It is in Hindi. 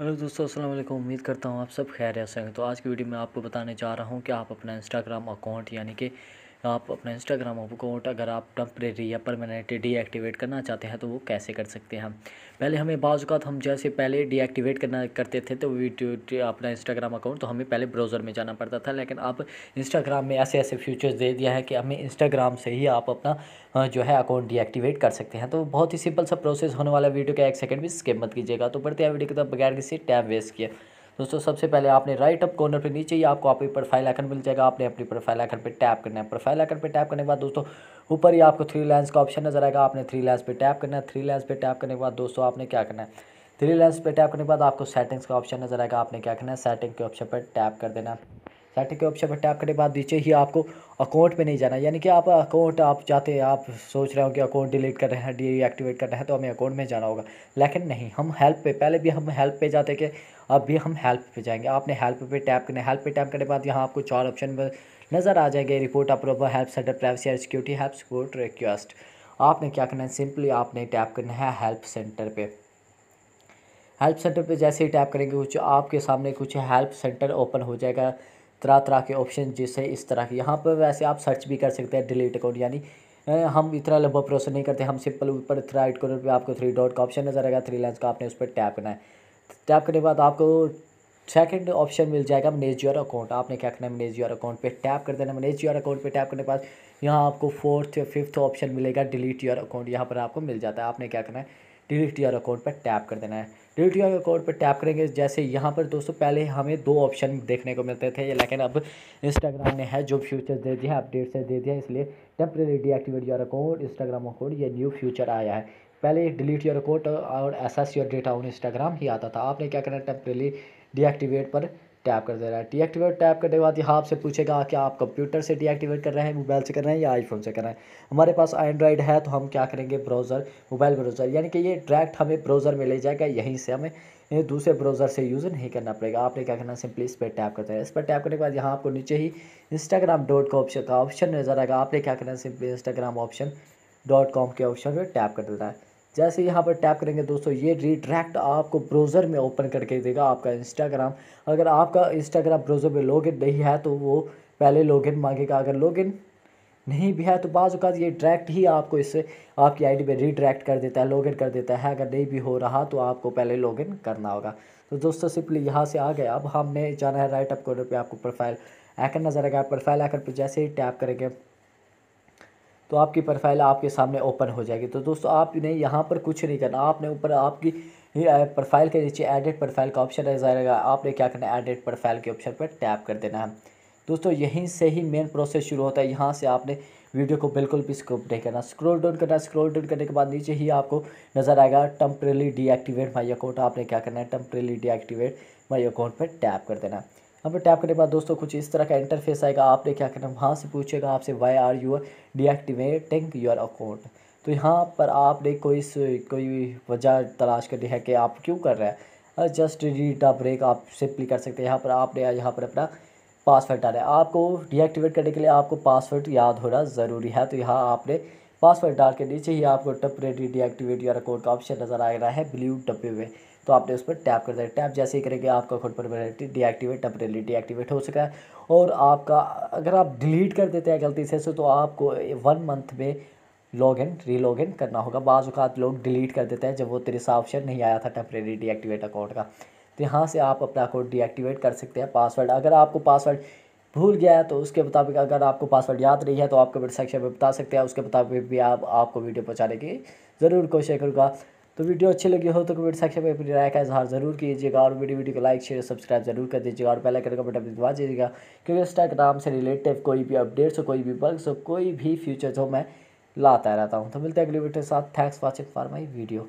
हेलो दोस्तों अस्सलाम वालेकुम उम्मीद करता हूँ आप सब खैर से हैं तो आज की वीडियो में आपको बताने जा रहा हूँ कि आप अपना इंस्टाग्राम अकाउंट यानी कि आप अपना इंस्टाग्राम अकाउंट अगर आप टम्प्रेरी या परमानेंट डीएक्टिवेट करना चाहते हैं तो वो कैसे कर सकते हैं पहले हमें बाज़ात हम जैसे पहले डीएक्टिवेट करना करते थे तो वीडियो अपना इंस्टाग्राम अकाउंट तो हमें पहले ब्राउज़र में जाना पड़ता था लेकिन आप इंस्टाग्राम में ऐसे ऐसे फ्यूचर्स दे दिया है कि हमें इंस्टाग्राम से ही आप अपना जो है अकाउंट डीएक्टिवेट कर सकते हैं तो बहुत ही सिंपल सा प्रोसेस होने वाला वीडियो का एक सेकंड भी स्किप मत कीजिएगा तो बढ़ते हैं वीडियो के तब बगैर किसी टैब वेस्ट किया दोस्तों सबसे पहले आपने राइट अप कॉर्नर पे नीचे ही आपको आपकी प्रोफाइल आइकन मिल जाएगा आपने अपनी प्रोफाइल आइकन पे टैप करना है प्रोफाइल आइकन पे टैप करने के बाद दोस्तों ऊपर ही आपको थ्री लाइन्स का ऑप्शन नजर आएगा आपने थ्री लाइन्स पे टैप करना है थ्री लाइन्स पे टैप करने के बाद दोस्तों आपने क्या करना है थ्री लाइन्स पे टैप करने के बाद आपको सेटिंग्स का ऑप्शन नजर आएगा आपने क्या करना है सेटिंग के ऑप्शन पर टैप कर देना है सेट के ऑप्शन पर टैप करने के बाद नीचे ही आपको अकाउंट में नहीं जाना यानी कि आप अकाउंट आप चाहते हैं आप सोच रहे हो कि अकाउंट डिलीट कर रहे हैं डीएक्टिवेट कर रहे हैं तो हमें अकाउंट में जाना होगा लेकिन नहीं हम हेल्प पे पहले भी हम हेल्प पे जाते कि अब भी हम हेल्प पे जाएंगे आपने हेल्प पे टैप करना हेल्प पे टैप करने के बाद यहाँ आपको चार ऑप्शन नज़र आ जाएंगे report approve help center privacy and security help support request आपने क्या करना है सिंपली आपने टैप करना है हेल्प सेंटर पर हेल्प सेंटर पर जैसे ही टैप करेंगे कुछ आपके सामने कुछ हेल्प सेंटर ओपन हो जाएगा तरह तरह के ऑप्शन जैसे इस तरह के यहाँ पर वैसे आप सर्च भी कर सकते हैं डिलीट अकाउंट यानी हम इतना लंबा प्रोसेस नहीं करते हम सिंपल ऊपर थ्राइट कॉर्नर पे आपको थ्री डॉट का ऑप्शन नजर आएगा थ्री लाइन्स का आपने उस पर टैप करना है टैप करने के बाद आपको सेकंड ऑप्शन मिल जाएगा मैनेज योर अकाउंट आपने क्या करना है मैनेज योर अकाउंट पे टैप कर देना मैनेज योर अकाउंट पे टैप करने के बाद यहाँ आपको फोर्थ या फिफ्थ ऑप्शन मिलेगा डिलीट योर अकाउंट यहाँ पर आपको मिल जाता है आपने क्या करना है डिलीट या अकाउंट पर टैप कर देना है डिलीट या अकाउंट पर टैप करेंगे जैसे यहाँ पर दोस्तों पहले हमें दो ऑप्शन देखने को मिलते थे लेकिन अब इंस्टाग्राम ने है जो फ्यूचर दे दिया अपडेट से दे दिया इसलिए temporary deactivate your account Instagram account ये न्यू फ्यूचर आया है पहले डिलीट योर अकाउंट और access your data on Instagram ही आता था आपने क्या करना टेम्प्रेरी डीएक्टिवेट पर टैप कर दे रहा है डीएक्टिवेट टैप करने के बाद यहाँ आपसे पूछेगा कि आप कंप्यूटर से डीएक्टिवेट कर रहे हैं मोबाइल से कर रहे हैं या आईफोन से कर रहे हैं हमारे पास एंड्रॉइड है तो हम क्या करेंगे ब्राउज़र मोबाइल ब्राउज़र यानी कि ये डायरेक्ट हमें ब्राउज़र में ले जाएगा यहीं से हमें दूसरे ब्राउज़र से यूज़ नहीं करना पड़ेगा आपने क्या करना सिंपली इस पर टैप करते हैं इस पर टैप करने के बाद यहाँ आपको नीचे ही इंस्टाग्राम डॉट का ऑप्शन का ऑप्शन नजर आएगा आपने क्या करना है simply Instagram option dot com के ऑप्शन पर टैप कर देना है जैसे यहाँ पर टैप करेंगे दोस्तों ये रिट्रैक्ट आपको ब्राउज़र में ओपन करके देगा आपका इंस्टाग्राम अगर आपका इंस्टाग्राम ब्राउज़र में लॉगिन नहीं है तो वो पहले लॉगिन मांगेगा अगर लॉगिन नहीं भी है तो बाज़ अवत ये डायरेक्ट ही आपको इससे आपकी आईडी पर रिडायरेक्ट कर देता है लॉगिन कर देता है अगर नहीं भी हो रहा तो आपको पहले लॉगिन करना होगा तो दोस्तों सिंपली यहाँ से आ गए अब हमने जाना है राइट अप कॉर्नर पे आपको प्रोफाइल आइकन नज़र आएगा प्रोफाइल आइकन पर जैसे ही टैप करेंगे तो आपकी प्रोफाइल आपके सामने ओपन हो जाएगी तो दोस्तों आपने यहाँ पर कुछ नहीं करना आपने ऊपर आपकी प्रोफाइल के नीचे एडिट प्रोफाइल का ऑप्शन रह जाएगा आपने क्या करना है एडिट प्रोफाइल के ऑप्शन पर टैप कर देना है दोस्तों यहीं से ही मेन प्रोसेस शुरू होता है यहाँ से आपने वीडियो को बिल्कुल भी स्क्रोप नहीं करना स्क्रॉल डाउन करना स्क्रॉल डाउन करने के बाद नीचे ही आपको नज़र आएगा टम्परेली डीएक्टिवेट माई अकाउंट आपने क्या करना है टम्परेली डीएक्टिवेट माई अकाउंट पर टैप कर देना है यहाँ पर टैप करने के बाद दोस्तों कुछ इस तरह का इंटरफेस आएगा आपने क्या करना वहाँ से पूछेगा आपसे why are you deactivating your account तो यहाँ पर आपने कोई कोई वजह तलाश करनी है कि आप क्यों कर रहे हैं जस्ट डिलीट अ ब्रेक आप सिंपली कर सकते हैं यहाँ पर आपने यहाँ पर अपना पासवर्ड डाला है आपको डीएक्टिवेट करने के लिए आपको पासवर्ड याद होना ज़रूरी है तो यहाँ आपने पासवर्ड डाल के नीचे ही आपको रेडी डीएक्टिवेट या अकाउंट का ऑप्शन नज़र आ रहा है ब्लू डब्बे हुए तो आपने उस पर टैप कर दिया टैप जैसे ही करेंगे आपका account permanently deactivate temporarily deactivate हो सका है और आपका अगर आप डिलीट कर देते हैं गलती से तो आपको वन मंथ में लॉग इन री लॉग इन करना होगा बाज़ लोग डिलीट कर देते हैं जब वो तेरे साथ ऑप्शन नहीं आया था टेम्परेरी डीएक्टिवेट अकाउंट का तो यहाँ से आप अपना अकाउंट डीएक्टिवेट कर सकते हैं पासवर्ड अगर आपको पासवर्ड भूल गया है तो उसके मुताबिक अगर आपको पासवर्ड याद नहीं है तो आप कमेंट सेक्शन में बता सकते हैं उसके मुताबिक भी आप आपको वीडियो पहुँचाने की ज़रूर कोशिश करूँगा तो वीडियो अच्छी लगी हो तो कमेंट सेक्शन में अपनी राय का इजहार जरूर कीजिएगा और वीडियो वीडियो को लाइक शेयर सब्सक्राइब जरूर कर दीजिएगा और पहले करके बटन दबा दीजिएगा क्योंकि इंस्टाग्राम से रिलेटेड कोई भी अपडेट्स हो कोई भी बग्स हो कोई भी फ्यूचर्स हो मैं लाता रहता हूँ तो मिलते हैं अगली वीडियो के साथ thanks watching for my video